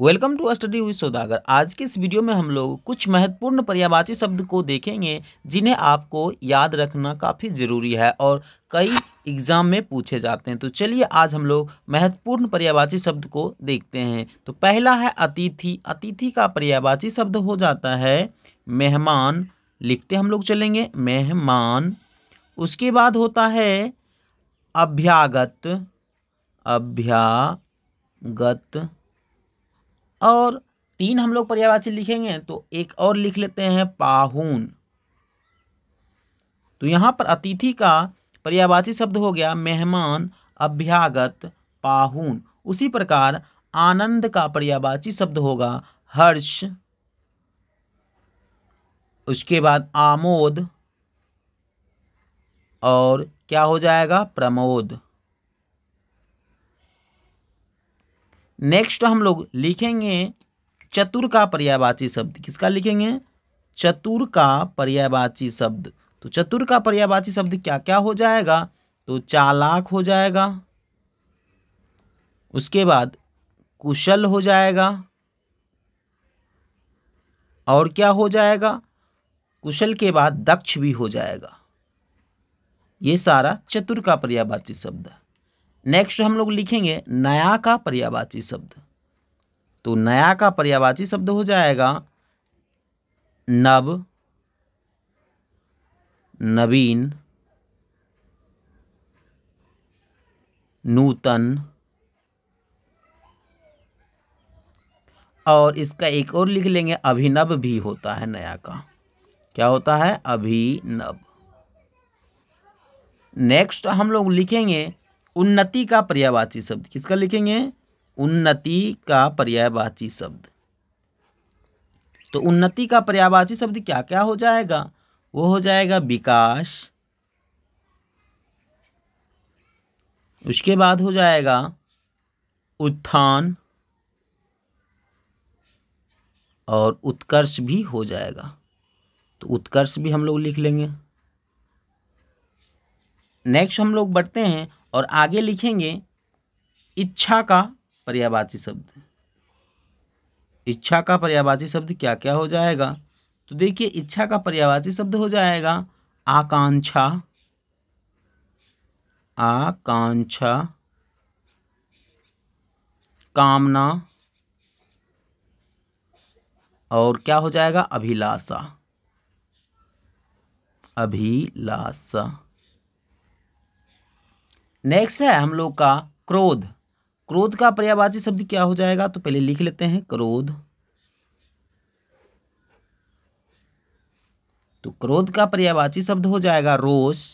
welcome to study with सौदागर आज के इस वीडियो में हम लोग कुछ महत्वपूर्ण पर्यावाची शब्द को देखेंगे जिन्हें आपको याद रखना काफ़ी ज़रूरी है और कई एग्ज़ाम में पूछे जाते हैं तो चलिए आज हम लोग महत्वपूर्ण पर्यावाची शब्द को देखते हैं तो पहला है अतिथि अतिथि का पर्यावाची शब्द हो जाता है मेहमान लिखते हम लोग चलेंगे मेहमान उसके बाद होता है अभ्यागत अभ्यागत और तीन हम लोग पर्यायवाची लिखेंगे तो एक और लिख लेते हैं पाहून तो यहाँ पर अतिथि का पर्यायवाची शब्द हो गया मेहमान अभ्यागत पाहून उसी प्रकार आनंद का पर्यायवाची शब्द होगा हर्ष उसके बाद आमोद और क्या हो जाएगा प्रमोद नेक्स्ट हम लोग लिखेंगे चतुर का पर्यायवाची शब्द किसका लिखेंगे चतुर का पर्यायवाची शब्द तो चतुर का पर्यायवाची शब्द क्या क्या हो जाएगा तो चालाक हो जाएगा उसके बाद कुशल हो जाएगा और क्या हो जाएगा कुशल के बाद दक्ष भी हो जाएगा ये सारा चतुर का पर्यायवाची शब्द है नेक्स्ट हम लोग लिखेंगे नया का पर्यावाची शब्द तो नया का पर्यावाची शब्द हो जाएगा नव नवीन नूतन और इसका एक और लिख लेंगे अभिनव भी होता है नया का क्या होता है अभिनव नेक्स्ट हम लोग लिखेंगे उन्नति का पर्यायवाची शब्द किसका लिखेंगे उन्नति का पर्यायवाची शब्द तो उन्नति का पर्यायवाची शब्द क्या क्या हो जाएगा वो हो जाएगा विकास उसके बाद हो जाएगा उत्थान और उत्कर्ष भी हो जाएगा तो उत्कर्ष भी हम लोग लिख लेंगे नेक्स्ट हम लोग बढ़ते हैं और आगे लिखेंगे इच्छा का पर्यावाची शब्द इच्छा का पर्यावाची शब्द क्या क्या हो जाएगा तो देखिए इच्छा का पर्यावाची शब्द हो जाएगा आकांक्षा आकांक्षा कामना और क्या हो जाएगा अभिलाषा अभिलाषा नेक्स्ट है हम लोग का क्रोध क्रोध का पर्यावाची शब्द क्या हो जाएगा तो पहले लिख लेते हैं क्रोध तो क्रोध का पर्यावाची शब्द हो जाएगा रोष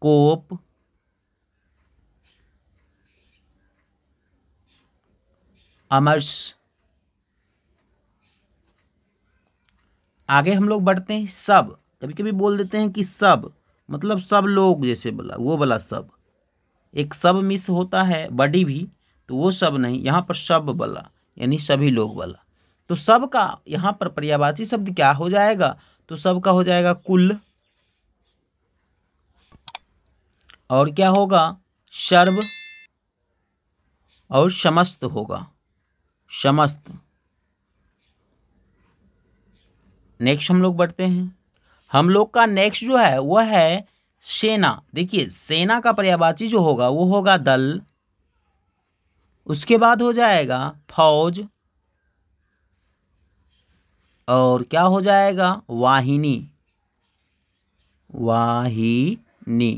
कोप अमर्ष आगे हम लोग बढ़ते हैं सब कभी कभी बोल देते हैं कि सब मतलब सब लोग जैसे बोला वो बोला सब एक सब मिस होता है बडी भी तो वो सब नहीं यहाँ पर सब बोला यानी सभी लोग बोला तो सब का यहाँ पर पर्यावाची शब्द क्या हो जाएगा तो सब का हो जाएगा कुल और क्या होगा सर्व और समस्त होगा समस्त नेक्स्ट हम लोग बढ़ते हैं हम लोग का नेक्स्ट जो है वह है सेना देखिए सेना का पर्यावाची जो होगा वो होगा दल उसके बाद हो जाएगा फौज और क्या हो जाएगा वाहिनी वाहिनी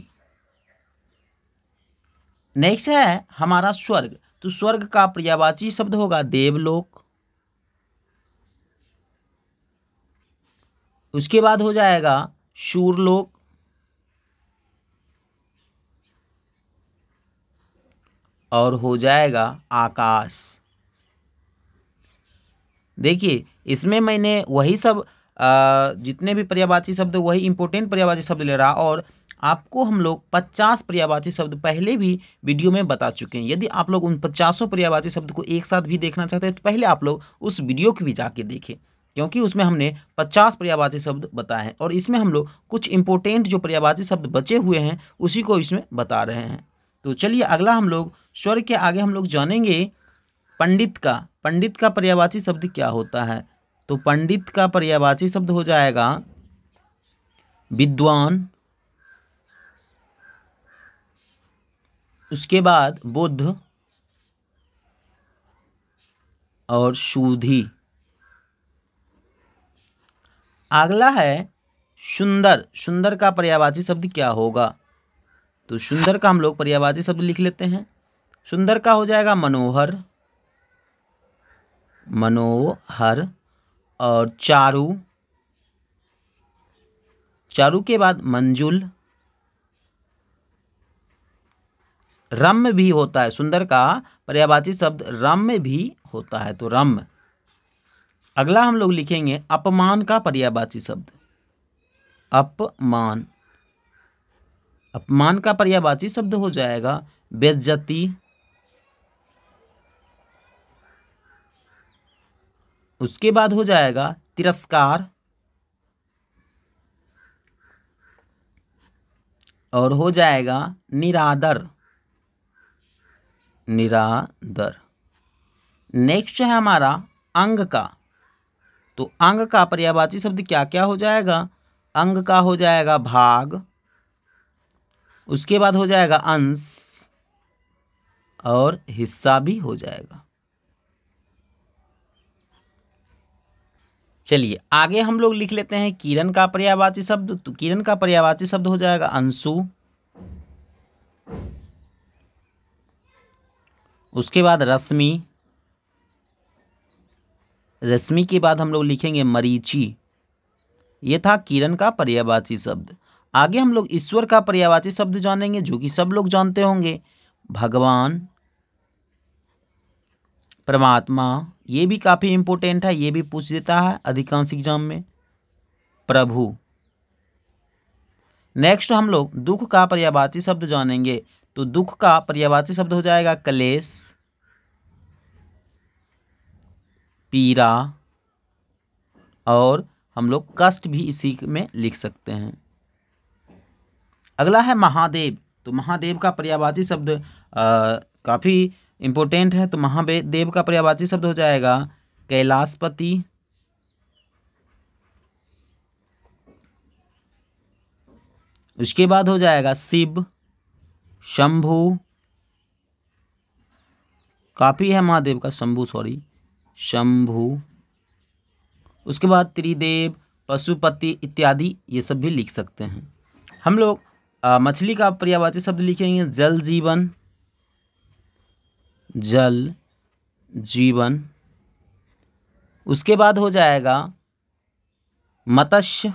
नेक्स्ट है हमारा स्वर्ग तो स्वर्ग का पर्यावाची शब्द होगा देवलोक उसके बाद हो जाएगा शूरलोक और हो जाएगा आकाश देखिए इसमें मैंने वही सब जितने भी पर्यावाची शब्द वही इंपॉर्टेंट पर्यावाची शब्द ले रहा और आपको हम लोग पचास पर्यावाची शब्द पहले भी वीडियो में बता चुके हैं यदि आप लोग उन पचासों पर्यावाची शब्द को एक साथ भी देखना चाहते हैं तो पहले आप लोग उस वीडियो को भी जाके देखें क्योंकि उसमें हमने 50 पर्यावाची शब्द बताए हैं और इसमें हम लोग कुछ इम्पोर्टेंट जो पर्यावाची शब्द बचे हुए हैं उसी को इसमें बता रहे हैं तो चलिए अगला हम लोग स्वर के आगे हम लोग जानेंगे पंडित का पंडित का पर्यावाची शब्द क्या होता है तो पंडित का पर्यावाची शब्द हो जाएगा विद्वान उसके बाद बुद्ध और शूधी अगला है सुंदर सुंदर का पर्यावाची शब्द क्या होगा तो सुंदर का हम लोग पर्यावाची शब्द लिख लेते हैं सुंदर का हो जाएगा मनोहर मनोहर और चारू चारू के बाद मंजुल रम्य भी होता है सुंदर का पर्यावाची शब्द रम्य भी होता है तो रम्य अगला हम लोग लिखेंगे अपमान का पर्यावाची शब्द अपमान अपमान का पर्यावाची शब्द हो जाएगा बेज्जती उसके बाद हो जाएगा तिरस्कार और हो जाएगा निरादर निरादर नेक्स्ट है हमारा अंग का तो अंग का पर्यावाची शब्द क्या क्या हो जाएगा अंग का हो जाएगा भाग उसके बाद हो जाएगा अंश और हिस्सा भी हो जाएगा चलिए आगे हम लोग लिख लेते हैं किरण का पर्यावाची शब्द तो किरण का पर्यावाची शब्द हो जाएगा अंशु उसके बाद रश्मि रश्मि के बाद हम लोग लिखेंगे मरीची ये था किरण का पर्यावाची शब्द आगे हम लोग ईश्वर का पर्यावाची शब्द जानेंगे जो कि सब लोग जानते होंगे भगवान परमात्मा ये भी काफ़ी इम्पोर्टेंट है ये भी पूछ देता है अधिकांश एग्जाम में प्रभु नेक्स्ट हम लोग दुख का पर्यावाची शब्द जानेंगे तो दुख का पर्यावाची शब्द हो जाएगा कलेश पीरा और हम लोग कष्ट भी इसी में लिख सकते हैं अगला है महादेव तो महादेव का पर्यावाची शब्द काफ़ी इम्पोर्टेंट है तो महादेव का पर्यावाची शब्द हो जाएगा कैलाशपति उसके बाद हो जाएगा शिव शंभु काफ़ी है महादेव का शंभु सॉरी शंभु उसके बाद त्रिदेव पशुपति इत्यादि ये सब भी लिख सकते हैं हम लोग मछली का पर्यावाची शब्द लिखेंगे जल जीवन जल जीवन उसके बाद हो जाएगा मत्स्य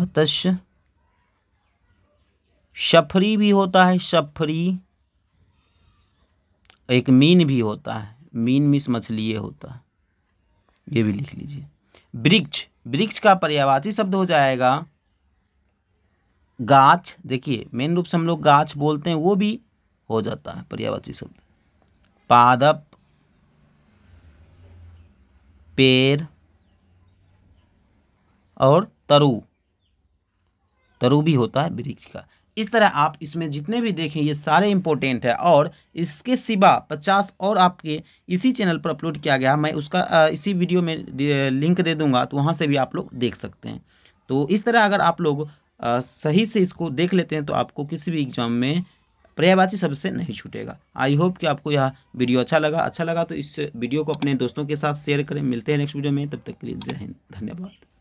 मत्स्य शफरी भी होता है शफरी एक मीन भी होता है मीन मिस मछली ये होता है ये भी लिख लीजिए वृक्ष वृक्ष का पर्यावाची शब्द हो जाएगा गाछ देखिए मेन रूप से हम लोग गाछ बोलते हैं वो भी हो जाता है पर्यावाची शब्द पादप पेड़ और तरु तरु भी होता है वृक्ष का इस तरह आप इसमें जितने भी देखें ये सारे इंपॉर्टेंट है और इसके सिवा पचास और आपके इसी चैनल पर अपलोड किया गया मैं उसका इसी वीडियो में लिंक दे दूंगा तो वहाँ से भी आप लोग देख सकते हैं तो इस तरह अगर आप लोग सही से इसको देख लेते हैं तो आपको किसी भी एग्ज़ाम में पर्यायवाची सबसे नहीं छूटेगा आई होप कि आपको यह वीडियो अच्छा लगा अच्छा लगा तो इस वीडियो को अपने दोस्तों के साथ शेयर करें मिलते हैं नेक्स्ट वीडियो में तब तक के लिए जय हिंद धन्यवाद